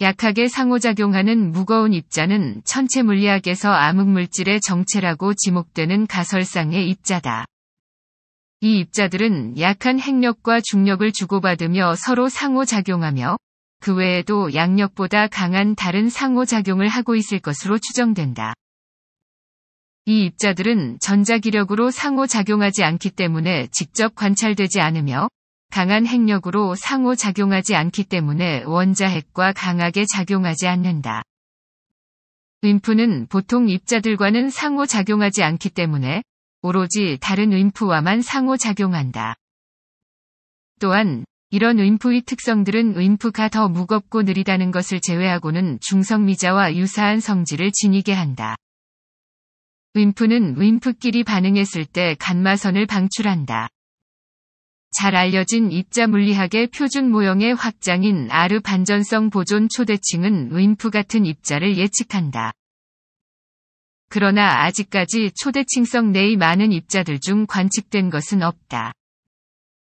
약하게 상호작용하는 무거운 입자는 천체 물리학에서 암흑물질의 정체라고 지목되는 가설상의 입자다. 이 입자들은 약한 핵력과 중력을 주고받으며 서로 상호작용하며 그 외에도 양력보다 강한 다른 상호작용을 하고 있을 것으로 추정된다. 이 입자들은 전자기력으로 상호작용하지 않기 때문에 직접 관찰되지 않으며 강한 핵력으로 상호 작용하지 않기 때문에 원자핵과 강하게 작용하지 않는다. 윈프는 보통 입자들과는 상호 작용하지 않기 때문에 오로지 다른 윈프와만 상호 작용한다. 또한 이런 윈프의 특성들은 윈프가 더 무겁고 느리다는 것을 제외하고는 중성미자와 유사한 성질을 지니게 한다. 윈프는 윈프끼리 반응했을 때 간마선을 방출한다. 잘 알려진 입자 물리학의 표준 모형의 확장인 아르 반전성 보존 초대칭은 윈프 같은 입자를 예측한다. 그러나 아직까지 초대칭성 내의 많은 입자들 중 관측된 것은 없다.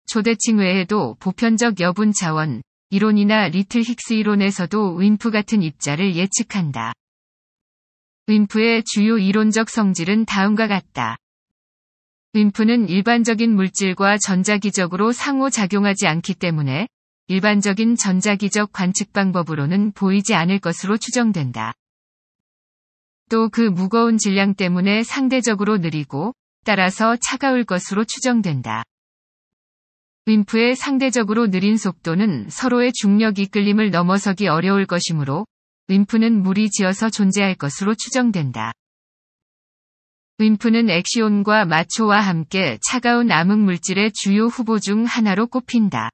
초대칭 외에도 보편적 여분 자원, 이론이나 리틀 힉스 이론에서도 윈프 같은 입자를 예측한다. 윈프의 주요 이론적 성질은 다음과 같다. 림프는 일반적인 물질과 전자기적으로 상호작용하지 않기 때문에 일반적인 전자기적 관측 방법으로는 보이지 않을 것으로 추정된다. 또 그 무거운 질량 때문에 상대적으로 느리고 따라서 차가울 것으로 추정된다. 림프의 상대적으로 느린 속도는 서로의 중력 이끌림을 넘어서기 어려울 것이므로 림프는 물이 지어서 존재할 것으로 추정된다. 림프는 액시온과 마초와 함께 차가운 암흑물질의 주요 후보 중 하나로 꼽힌다.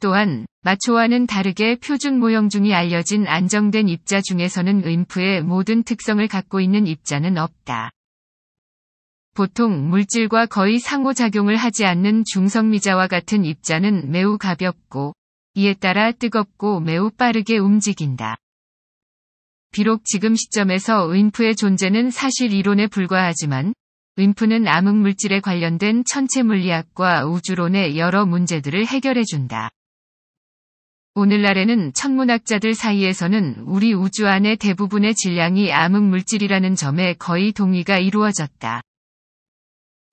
또한 마초와는 다르게 표준 모형 중이 알려진 안정된 입자 중에서는 림프의 모든 특성을 갖고 있는 입자는 없다. 보통 물질과 거의 상호작용을 하지 않는 중성미자와 같은 입자는 매우 가볍고 이에 따라 뜨겁고 매우 빠르게 움직인다. 비록 지금 시점에서 윈프의 존재는 사실 이론에 불과하지만 윈프는 암흑물질에 관련된 천체 물리학과 우주론의 여러 문제들을 해결해준다. 오늘날에는 천문학자들 사이에서는 우리 우주 안의 대부분의 질량이 암흑물질이라는 점에 거의 동의가 이루어졌다.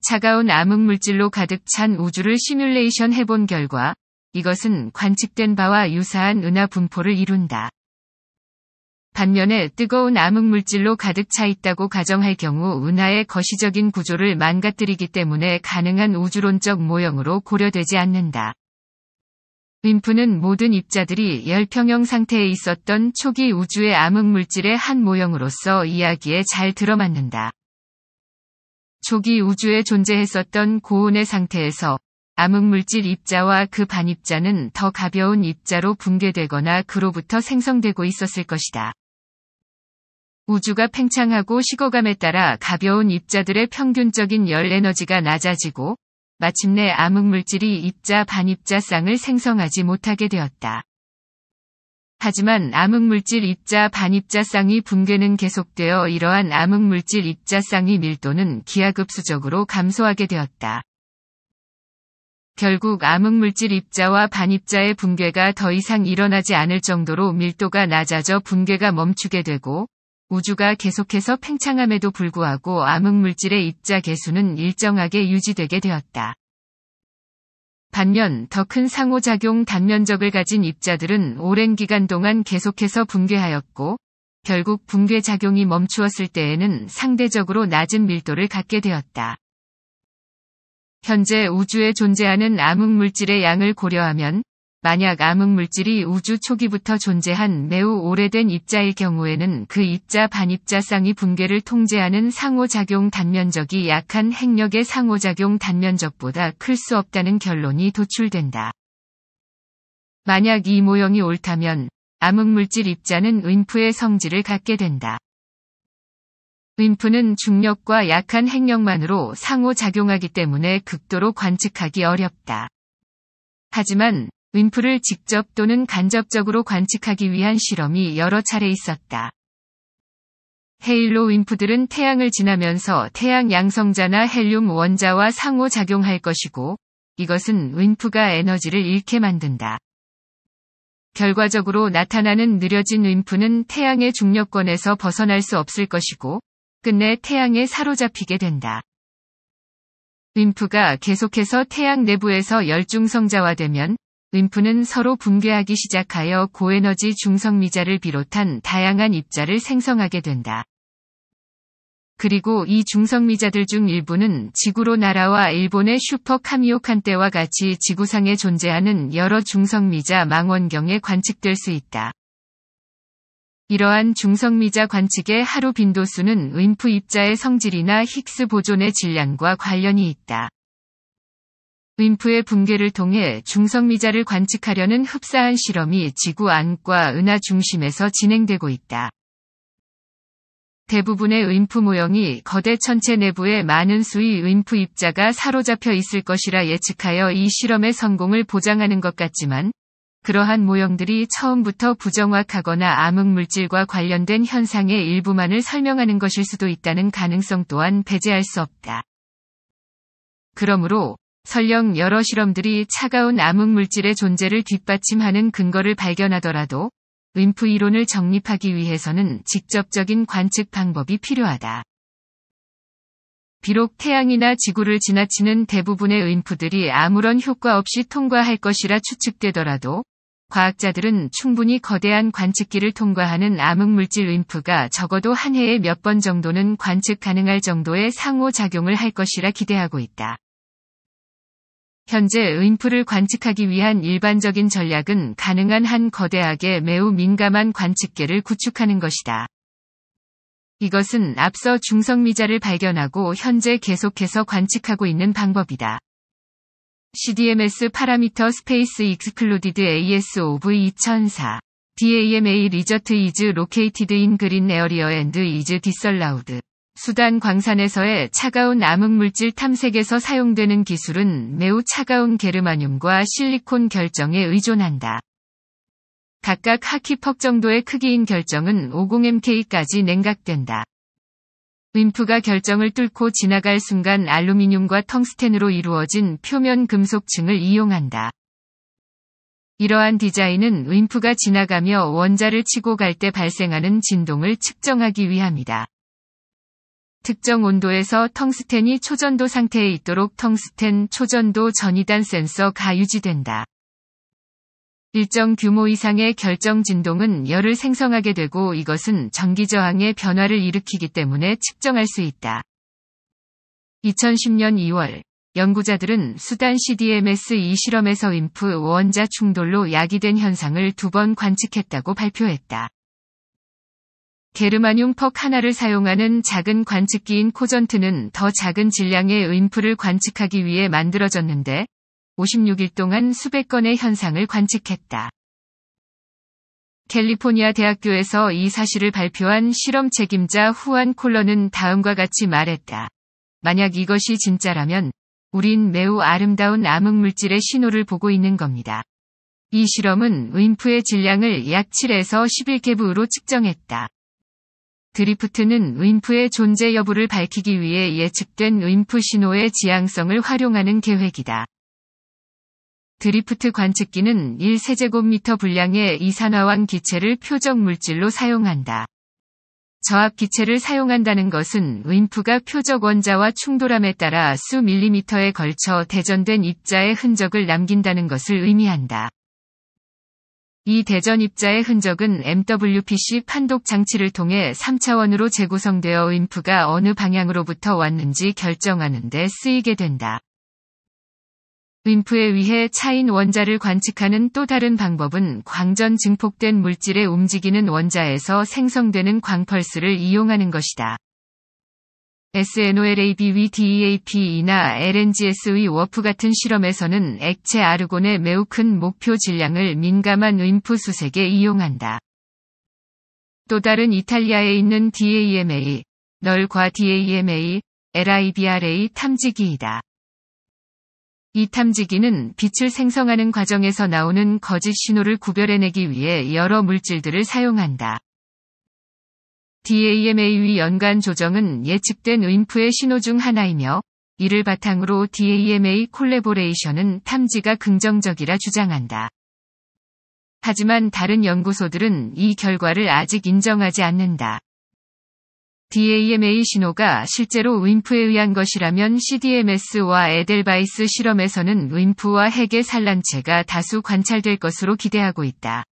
차가운 암흑물질로 가득 찬 우주를 시뮬레이션 해본 결과 이것은 관측된 바와 유사한 은하 분포를 이룬다. 반면에 뜨거운 암흑물질로 가득 차 있다고 가정할 경우 은하의 거시적인 구조를 망가뜨리기 때문에 가능한 우주론적 모형으로 고려되지 않는다. 윈프는 모든 입자들이 열평형 상태에 있었던 초기 우주의 암흑물질의 한 모형으로서 이야기에 잘 들어맞는다. 초기 우주에 존재했었던 고온의 상태에서 암흑물질 입자와 그 반입자는 더 가벼운 입자로 붕괴되거나 그로부터 생성되고 있었을 것이다. 우주가 팽창하고 식어감에 따라 가벼운 입자들의 평균적인 열 에너지가 낮아지고 마침내 암흑물질이 입자 반입자 쌍을 생성하지 못하게 되었다. 하지만 암흑물질 입자 반입자 쌍이 붕괴는 계속되어 이러한 암흑물질 입자 쌍의 밀도는 기하급수적으로 감소하게 되었다. 결국 암흑물질 입자와 반입자의 붕괴가 더 이상 일어나지 않을 정도로 밀도가 낮아져 붕괴가 멈추게 되고 우주가 계속해서 팽창함에도 불구하고 암흑물질의 입자 개수는 일정하게 유지되게 되었다. 반면 더 큰 상호작용 단면적을 가진 입자들은 오랜 기간 동안 계속해서 붕괴하였고 결국 붕괴작용이 멈추었을 때에는 상대적으로 낮은 밀도를 갖게 되었다. 현재 우주에 존재하는 암흑물질의 양을 고려하면 만약 암흑물질이 우주 초기부터 존재한 매우 오래된 입자일 경우에는 그 입자 반입자 쌍이 붕괴를 통제하는 상호작용 단면적이 약한 핵력의 상호작용 단면적보다 클 수 없다는 결론이 도출된다. 만약 이 모형이 옳다면 암흑물질 입자는 윈프의 성질을 갖게 된다. 윈프는 중력과 약한 핵력만으로 상호작용하기 때문에 극도로 관측하기 어렵다. 하지만 음프를 직접 또는 간접적으로 관측하기 위한 실험이 여러 차례 있었다. 헤일로 윈프들은 태양을 지나면서 태양 양성자나 헬륨 원자와 상호작용할 것이고 이것은 윈프가 에너지를 잃게 만든다. 결과적으로 나타나는 느려진 윈프는 태양의 중력권에서 벗어날 수 없을 것이고 끝내 태양에 사로잡히게 된다. 윈프가 계속해서 태양 내부에서 열중성자화되면 림프는 서로 붕괴하기 시작하여 고에너지 중성미자를 비롯한 다양한 입자를 생성하게 된다. 그리고 이 중성미자들 중 일부는 지구로 날아와 일본의 슈퍼 카미오칸 때와 같이 지구상에 존재하는 여러 중성미자 망원경에 관측될 수 있다. 이러한 중성미자 관측의 하루 빈도수는 윈프 입자의 성질이나 힉스 보존의 질량과 관련이 있다. 윈프의 붕괴를 통해 중성미자를 관측하려는 흡사한 실험이 지구 안과 은하 중심에서 진행되고 있다. 대부분의 윈프 모형이 거대 천체 내부에 많은 수의 윈프 입자가 사로잡혀 있을 것이라 예측하여 이 실험의 성공을 보장하는 것 같지만 그러한 모형들이 처음부터 부정확하거나 암흑물질과 관련된 현상의 일부만을 설명하는 것일 수도 있다는 가능성 또한 배제할 수 없다. 그러므로 설령 여러 실험들이 차가운 암흑물질의 존재를 뒷받침하는 근거를 발견하더라도 윈프 이론을 정립하기 위해서는 직접적인 관측 방법이 필요하다. 비록 태양이나 지구를 지나치는 대부분의 윈프들이 아무런 효과 없이 통과할 것이라 추측되더라도 과학자들은 충분히 거대한 관측기를 통과하는 암흑물질 윈프가 적어도 한 해에 몇 번 정도는 관측 가능할 정도의 상호작용을 할 것이라 기대하고 있다. 현재 인프를 관측하기 위한 일반적인 전략은 가능한 한 거대하게 매우 민감한 관측계를 구축하는 것이다. 이것은 앞서 중성미자를 발견하고 현재 계속해서 관측하고 있는 방법이다. CDMS 파라미터 스페이스 익스클루디드 ASOV 2004 DAMA 리저트 이즈 로케이티드 인 그린 에어리어 앤드 이즈 디설라우드 수단 광산에서의 차가운 암흑물질 탐색에서 사용되는 기술은 매우 차가운 게르마늄과 실리콘 결정에 의존한다. 각각 하키퍽 정도의 크기인 결정은 50MK까지 냉각된다. 윈프가 결정을 뚫고 지나갈 순간 알루미늄과 텅스텐으로 이루어진 표면 금속층을 이용한다. 이러한 디자인은 윈프가 지나가며 원자를 치고 갈 때 발생하는 진동을 측정하기 위함이다. 특정 온도에서 텅스텐이 초전도 상태에 있도록 텅스텐 초전도 전이단 센서가 유지된다. 일정 규모 이상의 결정 진동은 열을 생성하게 되고 이것은 전기 저항의 변화를 일으키기 때문에 측정할 수 있다. 2010년 2월 연구자들은 수단 CDMS 2 실험에서 인프 원자 충돌로 야기된 현상을 두 번 관측했다고 발표했다. 게르마늄 퍽 하나를 사용하는 작은 관측기인 코전트는 더 작은 질량의 음프를 관측하기 위해 만들어졌는데 56일 동안 수백 건의 현상을 관측했다. 캘리포니아 대학교에서 이 사실을 발표한 실험 책임자 후안 콜러는 다음과 같이 말했다. 만약 이것이 진짜라면 우린 매우 아름다운 암흑물질의 신호를 보고 있는 겁니다. 이 실험은 윈프의 질량을 약 7에서 11개부로 측정했다. 드리프트는 윈프의 존재 여부를 밝히기 위해 예측된 윈프 신호의 지향성을 활용하는 계획이다. 드리프트 관측기는 1세제곱미터 분량의 이산화황 기체를 표적 물질로 사용한다. 저압 기체를 사용한다는 것은 윈프가 표적 원자와 충돌함에 따라 수 밀리미터에 걸쳐 대전된 입자의 흔적을 남긴다는 것을 의미한다. 이 대전 입자의 흔적은 MWPC 판독 장치를 통해 3차원으로 재구성되어 인프가 어느 방향으로부터 왔는지 결정하는 데 쓰이게 된다. 윈프에 의해 차인 원자를 관측하는 또 다른 방법은 광전 증폭된 물질의 움직이는 원자에서 생성되는 광펄스를 이용하는 것이다. SNOLABVDEAP이나 LNGS의 e 워프 같은 실험에서는 액체 아르곤의 매우 큰 목표 질량을 민감한 인프 수색에 이용한다. 또 다른 이탈리아에 있는 DAMA, e 널과 DAMA, e LIBRA 탐지기이다. 이 탐지기는 빛을 생성하는 과정에서 나오는 거짓 신호를 구별해내기 위해 여러 물질들을 사용한다. DAMA의 연간 조정은 예측된 인프의 신호 중 하나이며 이를 바탕으로 DAMA 콜레보레이션은 탐지가 긍정적이라 주장한다. 하지만 다른 연구소들은 이 결과를 아직 인정하지 않는다. DAMA 신호가 실제로 윈프에 의한 것이라면 CDMS와 에델바이스 실험에서는 윈프와 핵의 산란체가 다수 관찰될 것으로 기대하고 있다.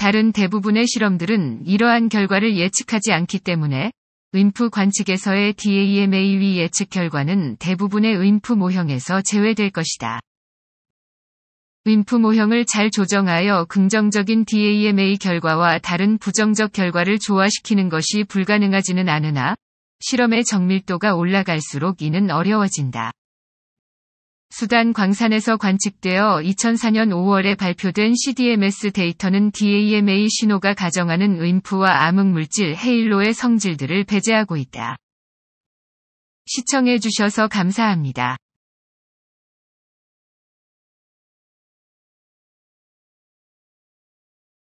다른 대부분의 실험들은 이러한 결과를 예측하지 않기 때문에 음프 관측에서의 DAMAV 예측 결과는 대부분의 음프 모형에서 제외될 것이다. 음프 모형을 잘 조정하여 긍정적인 DAMA 결과와 다른 부정적 결과를 조화시키는 것이 불가능하지는 않으나 실험의 정밀도가 올라갈수록 이는 어려워진다. 수단 광산에서 관측되어 2004년 5월에 발표된 CDMS 데이터는 DAMA 신호가 가정하는 음프와 암흑물질 헤일로의 성질들을 배제하고 있다. 시청해주셔서 감사합니다.